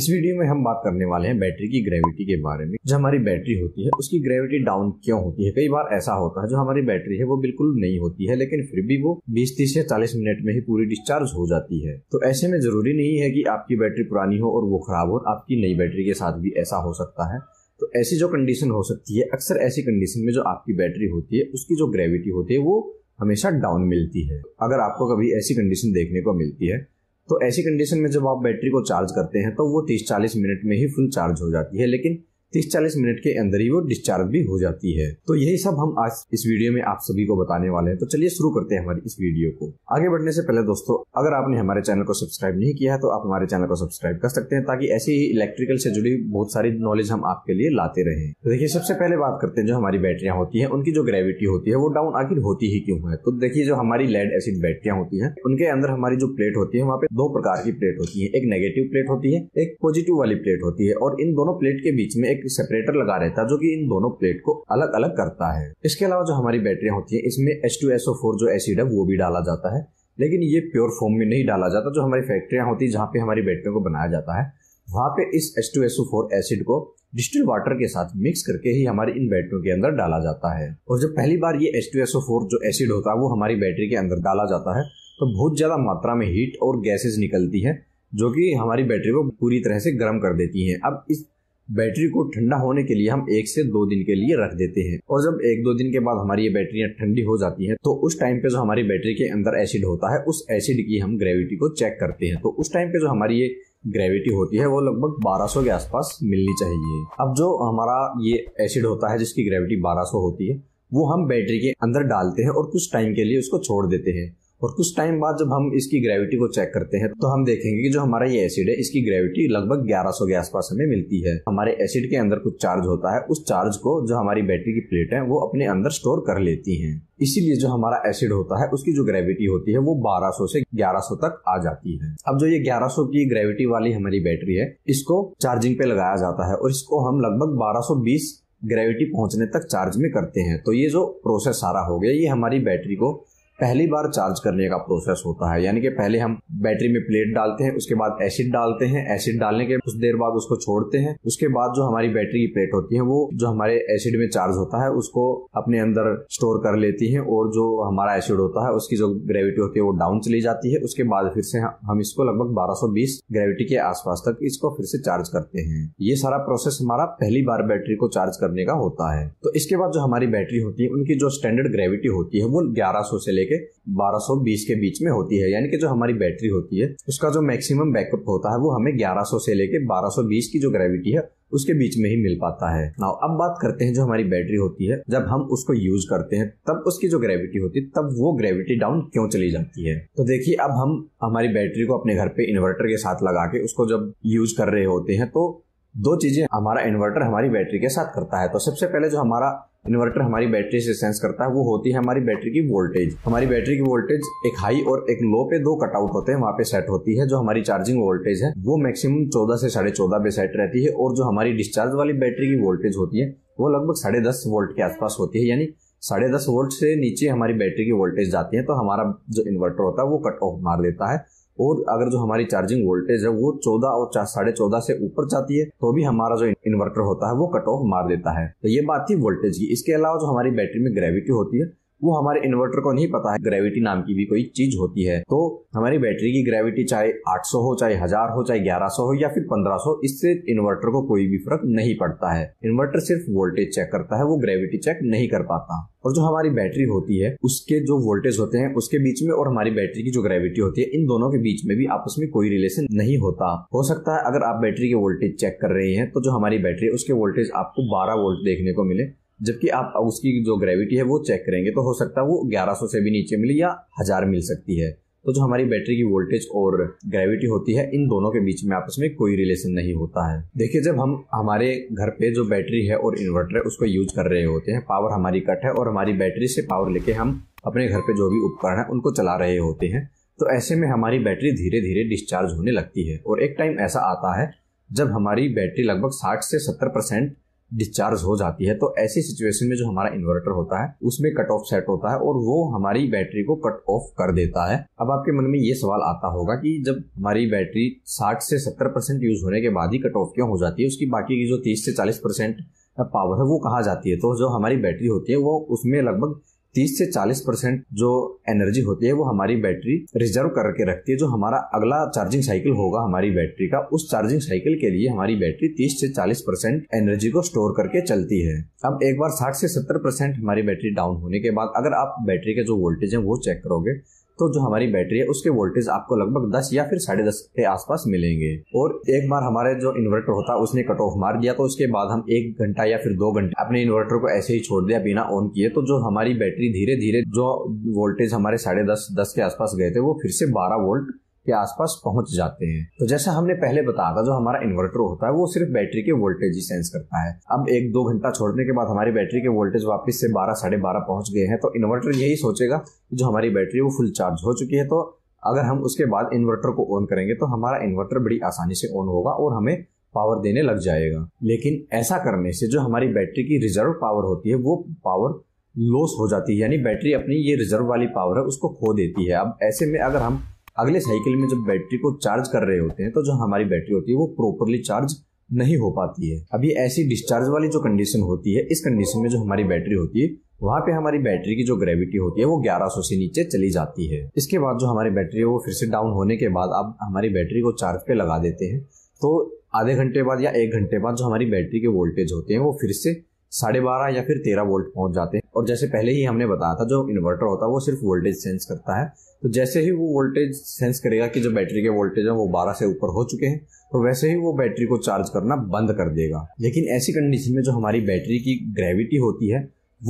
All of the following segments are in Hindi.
इस वीडियो में हम बात करने वाले हैं बैटरी की ग्रेविटी के बारे में जो हमारी बैटरी होती है उसकी ग्रेविटी डाउन क्यों होती है कई बार ऐसा होता है जो हमारी बैटरी है वो बिल्कुल नहीं होती है लेकिन फिर भी वो बीस तीस या चालीस मिनट में ही पूरी डिस्चार्ज हो जाती है तो ऐसे में जरूरी नहीं है कि आपकी बैटरी पुरानी हो और वो खराब हो आपकी नई बैटरी के साथ भी ऐसा हो सकता है तो ऐसी जो कंडीशन हो सकती है अक्सर ऐसी कंडीशन में जो आपकी बैटरी होती है उसकी जो ग्रेविटी होती है वो हमेशा डाउन मिलती है अगर आपको कभी ऐसी कंडीशन देखने को मिलती है तो ऐसी कंडीशन में जब आप बैटरी को चार्ज करते हैं तो वो तीस चालीस मिनट में ही फुल चार्ज हो जाती है लेकिन तीस चालीस मिनट के अंदर ही वो डिस्चार्ज भी हो जाती है तो यही सब हम आज इस वीडियो में आप सभी को बताने वाले हैं तो चलिए शुरू करते हैं हमारी इस वीडियो को आगे बढ़ने से पहले दोस्तों अगर आपने हमारे चैनल को सब्सक्राइब नहीं किया है तो आप हमारे चैनल को सब्सक्राइब कर सकते हैं ताकि ऐसी ही इलेक्ट्रिकल से जुड़ी बहुत सारी नॉलेज हम आपके लिए लाते रहे तो देखिए सबसे पहले बात करते हैं जो हमारी बैटरियां होती है उनकी जो ग्रेविटी होती है वो डाउन आखिर होती ही क्यों है तो देखिये जो हमारी लेड एसिड बैटरियां होती है उनके अंदर हमारी जो प्लेट होती है वहाँ पे दो प्रकार की प्लेट होती है एक नेगेटिव प्लेट होती है एक पॉजिटिव वाली प्लेट होती है और इन दोनों प्लेट के बीच में एक एक सेपरेटर लगा रहता है जो कि इन दोनों प्लेट को अलग अलग करता है इसके अलावा जो हमारी बैटरियां होती है इसमें एच टू फोर जो एसिड है वो भी डाला जाता है लेकिन ये प्योर फॉर्म में नहीं डाला जाता जो हमारी फैक्ट्रियां होती है जहाँ पे हमारी बैटरियों को बनाया जाता है वहां पे इस एच टू फोर एसिड को डिस्टिल वाटर के साथ मिक्स करके ही हमारी इन बैटरियों के अंदर डाला जाता है और जब पहली बार ये एच टू फोर जो एसिड होता है वो हमारी बैटरी के अंदर डाला जाता है तो बहुत ज़्यादा मात्रा में हीट और गैसेज निकलती है जो कि हमारी बैटरी को पूरी तरह से गर्म कर देती है अब इस बैटरी को ठंडा होने के लिए हम एक से दो दिन के लिए रख देते हैं और जब एक दो दिन के बाद हमारी ये बैटरियां ठंडी हो जाती है तो उस टाइम पे जो हमारी बैटरी के अंदर एसिड होता है उस एसिड की हम ग्रेविटी को चेक करते हैं तो उस टाइम पे जो हमारी ये ग्रेविटी होती है वो लगभग 1200 के आसपास मिलनी चाहिए अब जो हमारा ये एसिड होता है जिसकी ग्रेविटी 1200 होती है वो हम बैटरी के अंदर डालते हैं और कुछ टाइम के लिए उसको छोड़ देते हैं और कुछ टाइम बाद जब हम इसकी ग्रेविटी को चेक करते हैं तो हम देखेंगे कि जो हमारा ये एसिड है इसकी ग्रेविटी लगभग 1100 के आसपास हमें मिलती है हमारे एसिड के अंदर कुछ चार्ज होता है उस चार्ज को जो हमारी बैटरी की प्लेट है वो अपने अंदर स्टोर कर लेती है इसीलिए जो हमारा एसिड होता है उसकी जो ग्रेविटी होती है वो 1200 से 1100 तक आ जाती है अब जो ये 1100 की ग्रेविटी वाली हमारी बैटरी है इसको चार्जिंग पे लगाया जाता है और इसको हम लगभग 1220 ग्रेविटी पहुंचने तक चार्ज में करते हैं तो ये जो प्रोसेस सारा हो गया ये हमारी बैटरी को पहली बार चार्ज करने का प्रोसेस होता है यानी कि पहले हम बैटरी में प्लेट डालते हैं उसके बाद एसिड डालते हैं एसिड डालने के कुछ देर बाद उसको छोड़ते हैं उसके बाद जो हमारी बैटरी की प्लेट होती है वो जो हमारे एसिड में चार्ज होता है उसको अपने अंदर स्टोर कर लेती है और जो हमारा एसिड होता है उसकी जो ग्रेविटी होती है वो डाउन चली जाती है उसके बाद फिर से हम इसको लगभग बारह ग्रेविटी के आसपास तक इसको फिर से चार्ज करते हैं ये सारा प्रोसेस हमारा पहली बार बैटरी को चार्ज करने का होता है तो इसके बाद जो हमारी बैटरी होती है उनकी जो स्टैंडर्ड ग्रेविटी होती है वो ग्यारह से लेकर लेके 1220 के बीच में होती है यानी कि जो हमारी बैटरी होती है उसका जो मैक्सिमम बैकअप होता है वो हमें 1100 से लेके 1220 की जो ग्रेविटी है उसके बीच में ही मिल पाता है नाउ अब बात करते हैं जो हमारी बैटरी होती है जब हम उसको यूज करते हैं तब उसकी जो ग्रेविटी होती है तब वो ग्रेविटी डाउन क्यों चली जाती है तो देखिए अब हम हमारी बैटरी को अपने घर पे इन्वर्टर के साथ लगा के उसको जब यूज कर रहे होते हैं तो दो चीजें हमारा इन्वर्टर हमारी बैटरी के साथ करता है तो सबसे पहले जो हमारा इन्वर्टर हमारी बैटरी से सेंस करता है वो होती है हमारी बैटरी की वोल्टेज हमारी बैटरी की वोल्टेज एक हाई और एक लो पे दो कटआउट होते हैं वहाँ पे सेट होती है जो हमारी चार्जिंग वोल्टेज है वो मैक्सिमम चौदह से साढ़े चौदह पे सेट रहती है और जो हमारी डिस्चार्ज वाली बैटरी की वोल्टेज होती है वो लगभग साढ़े दस वोल्ट के आसपास होती है यानी साढ़े दस वोल्ट से नीचे हमारी बैटरी की वोल्टेज जाती है तो हमारा जो इन्वर्टर होता है वो कट ऑफ मार देता है और अगर जो हमारी चार्जिंग वोल्टेज है वो चौदह और साढ़े चौदह से ऊपर जाती है तो भी हमारा जो इन्वर्टर होता है वो कट ऑफ मार देता है तो ये बात थी वोल्टेज की इसके अलावा जो हमारी बैटरी में ग्रेविटी होती है वो हमारे इन्वर्टर को नहीं पता है ग्रेविटी नाम की भी कोई चीज होती है तो हमारी बैटरी की ग्रेविटी चाहे 800 हो चाहे हजार हो चाहे 1100 हो या फिर 1500 इससे इन्वर्टर को कोई भी फर्क नहीं पड़ता है इन्वर्टर सिर्फ वोल्टेज चेक करता है वो ग्रेविटी चेक नहीं कर पाता और जो हमारी बैटरी होती है उसके जो वोल्टेज होते हैं उसके बीच में और हमारी बैटरी की जो ग्रेविटी होती है इन दोनों के बीच में भी आपस में कोई रिलेशन नहीं होता हो सकता है अगर आप बैटरी के वोल्टेज चेक कर रहे हैं तो जो हमारी बैटरी है उसके वोल्टेज आपको 12 वोल्ट देखने को मिले जबकि आप उसकी जो ग्रेविटी है वो चेक करेंगे तो हो सकता है वो ग्यारह से भी नीचे मिले या हज़ार मिल सकती है तो जो हमारी बैटरी की वोल्टेज और ग्रेविटी होती है इन दोनों के बीच में आपस में कोई रिलेशन नहीं होता है देखिए जब हम हमारे घर पे जो बैटरी है और इन्वर्टर है उसको यूज कर रहे होते हैं पावर हमारी कट है और हमारी बैटरी से पावर लेके हम अपने घर पे जो भी उपकरण है उनको चला रहे होते हैं तो ऐसे में हमारी बैटरी धीरे धीरे डिस्चार्ज होने लगती है और एक टाइम ऐसा आता है जब हमारी बैटरी लगभग साठ से सत्तर परसेंट डिस्चार्ज हो जाती है तो ऐसी सिचुएशन में जो हमारा इन्वर्टर होता है उसमें कट ऑफ सेट होता है और वो हमारी बैटरी को कट ऑफ कर देता है अब आपके मन में ये सवाल आता होगा कि जब हमारी बैटरी 60 से 70 परसेंट यूज होने के बाद ही कट ऑफ क्यों हो जाती है उसकी बाकी की जो 30 से 40 परसेंट पावर है वो कहाँ जाती है तो जो हमारी बैटरी होती है वो उसमें लगभग तीस से चालीस परसेंट जो एनर्जी होती है वो हमारी बैटरी रिजर्व करके रखती है जो हमारा अगला चार्जिंग साइकिल होगा हमारी बैटरी का उस चार्जिंग साइकिल के लिए हमारी बैटरी तीस से चालीस परसेंट एनर्जी को स्टोर करके चलती है अब एक बार साठ से सत्तर परसेंट हमारी बैटरी डाउन होने के बाद अगर आप बैटरी के जो वोल्टेज है वो चेक करोगे तो जो हमारी बैटरी है उसके वोल्टेज आपको लगभग दस या फिर साढ़े दस के आसपास मिलेंगे और एक बार हमारे जो इन्वर्टर होता है उसने कट ऑफ मार दिया तो उसके बाद हम एक घंटा या फिर दो घंटे अपने इन्वर्टर को ऐसे ही छोड़ दिया बिना ऑन किए तो जो हमारी बैटरी धीरे धीरे जो वोल्टेज हमारे साढ़े दस दस के आसपास गए थे वो फिर से बारह वोल्ट के आसपास पहुंच जाते हैं तो जैसा हमने पहले बताया था जो हमारा इन्वर्टर होता है वो सिर्फ बैटरी के वोल्टेज ही सेंस करता है अब एक दो घंटा छोड़ने के बाद हमारी बैटरी के वोल्टेज वापस से बारह साढ़े बारह पहुंच गए हैं तो इन्वर्टर यही सोचेगा कि जो हमारी बैटरी वो फुल चार्ज हो चुकी है तो अगर हम उसके बाद इन्वर्टर को ऑन करेंगे तो हमारा इन्वर्टर बड़ी आसानी से ऑन होगा और हमें पावर देने लग जाएगा लेकिन ऐसा करने से जो हमारी बैटरी की रिजर्व पावर होती है वो पावर लॉस हो जाती है यानी बैटरी अपनी ये रिजर्व वाली पावर है उसको खो देती है अब ऐसे में अगर हम अगले साइकिल में जब बैटरी को चार्ज कर रहे होते हैं तो जो हमारी बैटरी होती है वो प्रॉपरली चार्ज नहीं हो पाती है अब ये ऐसी डिस्चार्ज वाली जो कंडीशन होती है इस कंडीशन में जो हमारी बैटरी होती है वहाँ पे हमारी बैटरी की जो ग्रेविटी होती है वो 1100 से नीचे चली जाती है इसके बाद जो हमारी बैटरी है वो फिर से डाउन होने के बाद आप हमारी बैटरी को चार्ज पे लगा देते हैं तो आधे घंटे बाद या एक घंटे बाद जो हमारी बैटरी के वोल्टेज होते हैं वो फिर से साढ़े बारह या फिर तेरह वोल्ट पहुंच जाते हैं और जैसे पहले ही हमने बताया था जो इन्वर्टर होता है वो सिर्फ वोल्टेज सेंस करता है तो जैसे ही वो वोल्टेज सेंस करेगा कि जो बैटरी के वोल्टेज है वो बारह से ऊपर हो चुके हैं तो वैसे ही वो बैटरी को चार्ज करना बंद कर देगा लेकिन ऐसी कंडीशन में जो हमारी बैटरी की ग्रेविटी होती है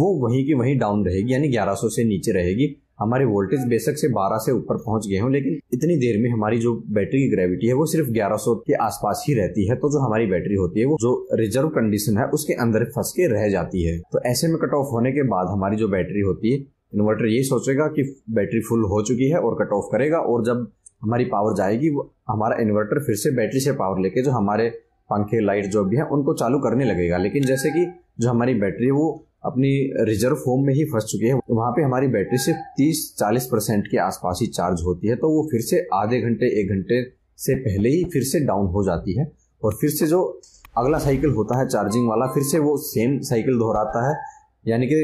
वो वहीं की वहीं डाउन रहेगी यानी 1100 से नीचे रहेगी हमारे वोल्टेज बेशक से 12 से ऊपर पहुंच गए हों लेकिन इतनी देर में हमारी जो बैटरी की ग्रेविटी है वो सिर्फ 1100 के आसपास ही रहती है तो जो हमारी बैटरी होती है वो जो रिजर्व कंडीशन है उसके अंदर फंस के रह जाती है तो ऐसे में कट ऑफ होने के बाद हमारी जो बैटरी होती है इन्वर्टर ये सोचेगा कि बैटरी फुल हो चुकी है और कट ऑफ करेगा और जब हमारी पावर जाएगी वो हमारा इन्वर्टर फिर से बैटरी से पावर लेके जो हमारे पंखे लाइट जो भी है उनको चालू करने लगेगा लेकिन जैसे कि जो हमारी बैटरी है वो अपनी रिजर्व होम में ही फंस चुके हैं वहाँ पे हमारी बैटरी सिर्फ 30-40 परसेंट के आसपास ही चार्ज होती है तो वो फिर से आधे घंटे एक घंटे से पहले ही फिर से डाउन हो जाती है और फिर से जो अगला साइकिल होता है चार्जिंग वाला फिर से वो सेम साइकिल दोहराता है यानी कि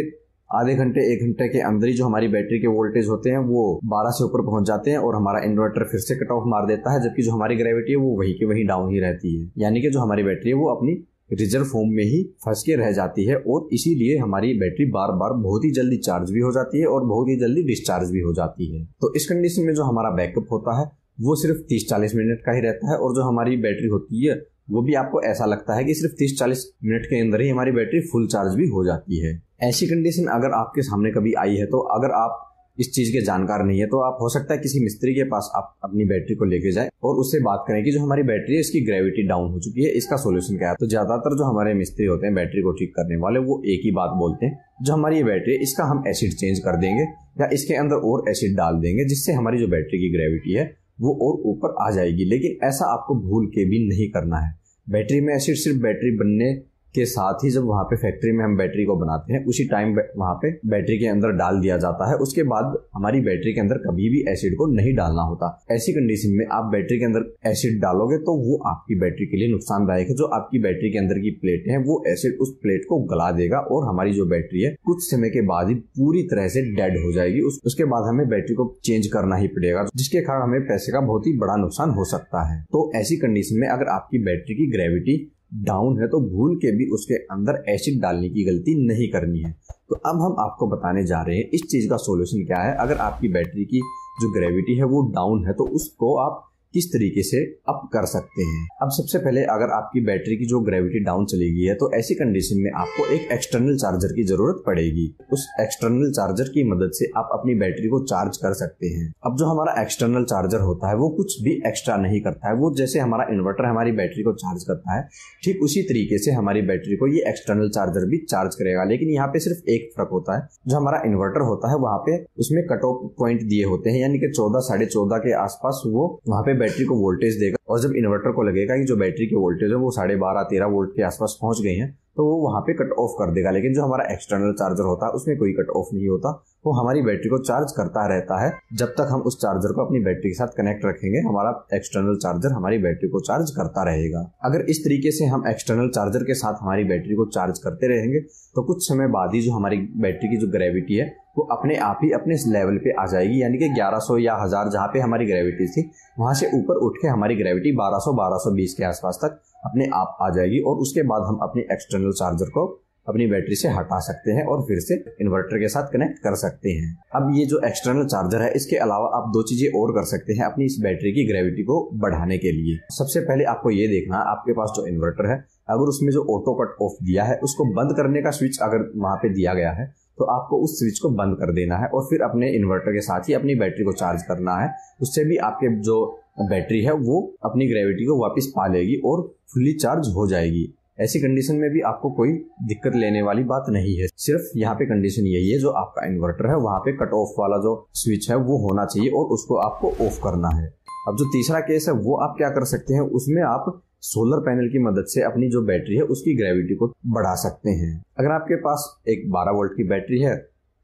आधे घंटे एक घंटे के अंदर ही जो हमारी बैटरी के वोल्टेज होते हैं वो 12 से ऊपर पहुंच जाते हैं और हमारा इन्वर्टर फिर से कट ऑफ मार देता है जबकि जो हमारी ग्रेविटी है वो वही के वही डाउन ही रहती है यानी कि जो हमारी बैटरी है वो अपनी रिजर्व फॉर्म में ही फंस के रह जाती है और इसीलिए हमारी बैटरी बार बार बहुत ही जल्दी चार्ज भी हो जाती है और बहुत ही जल्दी डिस्चार्ज भी हो जाती है तो इस कंडीशन में जो हमारा बैकअप होता है वो सिर्फ तीस चालीस मिनट का ही रहता है और जो हमारी बैटरी होती है वो भी आपको ऐसा लगता है कि सिर्फ तीस चालीस मिनट के अंदर ही हमारी बैटरी फुल चार्ज भी हो जाती है ऐसी कंडीशन अगर आपके सामने कभी आई है तो अगर आप इस चीज के जानकार नहीं है तो आप हो सकता है किसी मिस्त्री के पास आप अपनी बैटरी को लेके जाए और उससे बात करें कि जो हमारी बैटरी है इसकी ग्रेविटी डाउन हो चुकी है इसका सोल्यूशन क्या है तो ज्यादातर जो हमारे मिस्त्री होते हैं बैटरी को ठीक करने वाले वो एक ही बात बोलते हैं जो हमारी ये बैटरी है इसका हम एसिड चेंज कर देंगे या इसके अंदर और एसिड डाल देंगे जिससे हमारी जो बैटरी की ग्रेविटी है वो और ऊपर आ जाएगी लेकिन ऐसा आपको भूल के भी नहीं करना है बैटरी में एसिड सिर्फ बैटरी बनने के साथ ही जब वहाँ पे फैक्ट्री में हम बैटरी को बनाते हैं उसी टाइम वहाँ पे बैटरी के अंदर डाल दिया जाता है उसके बाद हमारी बैटरी के अंदर कभी भी एसिड को नहीं डालना होता ऐसी कंडीशन में आप बैटरी के अंदर एसिड डालोगे तो वो आपकी बैटरी के लिए नुकसानदायक है जो आपकी बैटरी के अंदर की प्लेट है वो एसिड उस प्लेट को गला देगा और हमारी जो बैटरी है कुछ समय के बाद ही पूरी तरह से डेड हो जाएगी उस, उसके बाद हमें बैटरी को चेंज करना ही पड़ेगा जिसके कारण हमें पैसे का बहुत ही बड़ा नुकसान हो सकता है तो ऐसी कंडीशन में अगर आपकी बैटरी की ग्रेविटी डाउन है तो भूल के भी उसके अंदर एसिड डालने की गलती नहीं करनी है तो अब हम आपको बताने जा रहे हैं इस चीज़ का सोल्यूशन क्या है अगर आपकी बैटरी की जो ग्रेविटी है वो डाउन है तो उसको आप किस तरीके से अप कर सकते हैं अब सबसे पहले अगर आपकी बैटरी की जो ग्रेविटी डाउन चली गई है तो ऐसी कंडीशन में आपको एक एक्सटर्नल चार्जर की जरूरत पड़ेगी उस एक्सटर्नल चार्जर की मदद से आप अपनी बैटरी को चार्ज कर सकते हैं अब जो हमारा एक्सटर्नल चार्जर होता है वो कुछ भी एक्स्ट्रा नहीं करता है वो जैसे हमारा इन्वर्टर हमारी बैटरी को चार्ज करता है ठीक उसी तरीके से हमारी बैटरी को ये एक्सटर्नल चार्जर भी चार्ज करेगा लेकिन यहाँ पे सिर्फ एक फर्क होता है जो हमारा इन्वर्टर होता है वहाँ पे उसमें कट ऑफ पॉइंट दिए होते हैं यानी कि चौदह साढ़े चौदह के आसपास वो वहाँ पे बैटरी को वोल्टेज देगा और जब इन्वर्टर को लगेगा कि जो बैटरी के वोल्टेज है वो साढ़े बारह तेरह वोल्ट के आसपास पहुंच गई है तो वो वहाँ पे कट ऑफ कर देगा लेकिन जो हमारा एक्सटर्नल चार्जर होता है उसमें कोई कट ऑफ नहीं होता वो हमारी बैटरी को चार्ज करता रहता है जब तक हम उस चार्जर को अपनी बैटरी के साथ कनेक्ट रखेंगे हमारा एक्सटर्नल चार्जर हमारी बैटरी को चार्ज करता रहेगा अगर इस तरीके से हम एक्सटर्नल चार्जर के साथ हमारी बैटरी को चार्ज करते रहेंगे तो कुछ समय बाद ही जो हमारी बैटरी की जो ग्रेविटी है वो अपने आप ही अपने लेवल पे आ जाएगी यानी कि 1100 या हजार जहाँ पे हमारी ग्रेविटी थी वहाँ से ऊपर उठ के हमारी ग्रेविटी 1200 1220 के आसपास तक अपने आप आ जाएगी और उसके बाद हम अपने एक्सटर्नल चार्जर को अपनी बैटरी से हटा सकते हैं और फिर से इन्वर्टर के साथ कनेक्ट कर सकते हैं अब ये जो एक्सटर्नल चार्जर है इसके अलावा आप दो चीजें और कर सकते हैं अपनी इस बैटरी की ग्रेविटी को बढ़ाने के लिए सबसे पहले आपको ये देखना है आपके पास जो इन्वर्टर है अगर उसमें जो ऑटो कट ऑफ दिया है उसको बंद करने का स्विच अगर वहां पे दिया गया है तो आपको उस स्विच को बंद कर देना है और फिर अपने इन्वर्टर के साथ ही अपनी बैटरी को चार्ज करना है उससे भी आपके जो बैटरी है वो अपनी ग्रेविटी को वापस पा लेगी और फुल्ली चार्ज हो जाएगी ऐसी कंडीशन में भी आपको कोई दिक्कत लेने वाली बात नहीं है सिर्फ यहाँ पे कंडीशन यही है जो आपका इन्वर्टर है वहाँ पे कट ऑफ वाला जो स्विच है वो होना चाहिए और उसको आपको ऑफ करना है अब जो तीसरा केस है वो आप क्या कर सकते हैं उसमें आप सोलर पैनल की मदद से अपनी जो बैटरी है उसकी ग्रेविटी को बढ़ा सकते हैं अगर आपके पास एक 12 वोल्ट की बैटरी है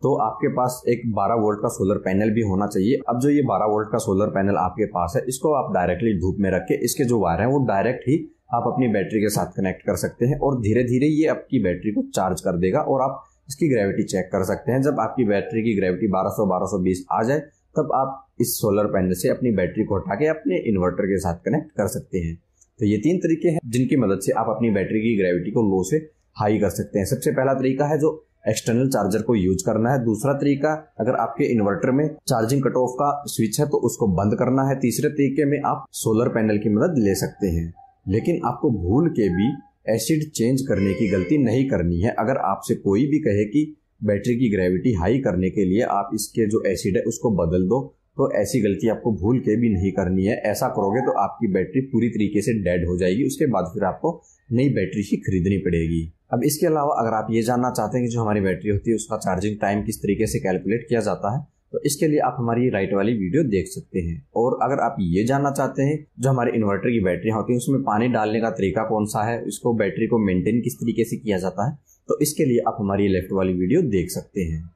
तो आपके पास एक 12 वोल्ट का सोलर पैनल भी होना चाहिए अब जो ये 12 वोल्ट का सोलर पैनल आपके पास है इसको आप डायरेक्टली धूप में रख के इसके जो वायर हैं वो डायरेक्ट ही आप अपनी बैटरी के साथ कनेक्ट कर सकते हैं और धीरे धीरे ये आपकी बैटरी को चार्ज कर देगा और आप इसकी ग्रेविटी चेक कर सकते हैं जब आपकी बैटरी की ग्रेविटी सौ 1220 आ जाए तब आप इस सोलर पैनल से अपनी बैटरी को हटा के अपने इन्वर्टर के साथ कनेक्ट कर सकते हैं तो ये तीन तरीके हैं जिनकी मदद से आप अपनी बैटरी की ग्रेविटी को लो से हाई कर सकते हैं सबसे पहला तरीका है जो एक्सटर्नल चार्जर को यूज करना है दूसरा तरीका अगर आपके इन्वर्टर में चार्जिंग कट ऑफ का स्विच है तो उसको बंद करना है तीसरे तरीके में आप सोलर पैनल की मदद ले सकते हैं लेकिन आपको भूल के भी एसिड चेंज करने की गलती नहीं करनी है अगर आपसे कोई भी कहे कि बैटरी की ग्रेविटी हाई करने के लिए आप इसके जो एसिड है उसको बदल दो तो ऐसी गलती आपको भूल के भी नहीं करनी है ऐसा करोगे तो आपकी बैटरी पूरी तरीके से डेड हो जाएगी उसके बाद फिर आपको नई बैटरी ही खरीदनी पड़ेगी अब इसके अलावा अगर आप ये जानना चाहते हैं कि जो हमारी बैटरी होती है उसका चार्जिंग टाइम किस तरीके से कैलकुलेट किया जाता है तो इसके लिए आप हमारी राइट वाली वीडियो देख सकते हैं और अगर आप ये जानना चाहते हैं जो हमारे इन्वर्टर की बैटरियाँ होती हैं उसमें पानी डालने का तरीका कौन सा है इसको बैटरी को मेंटेन किस तरीके से किया जाता है तो इसके लिए आप हमारी लेफ्ट वाली वीडियो देख सकते हैं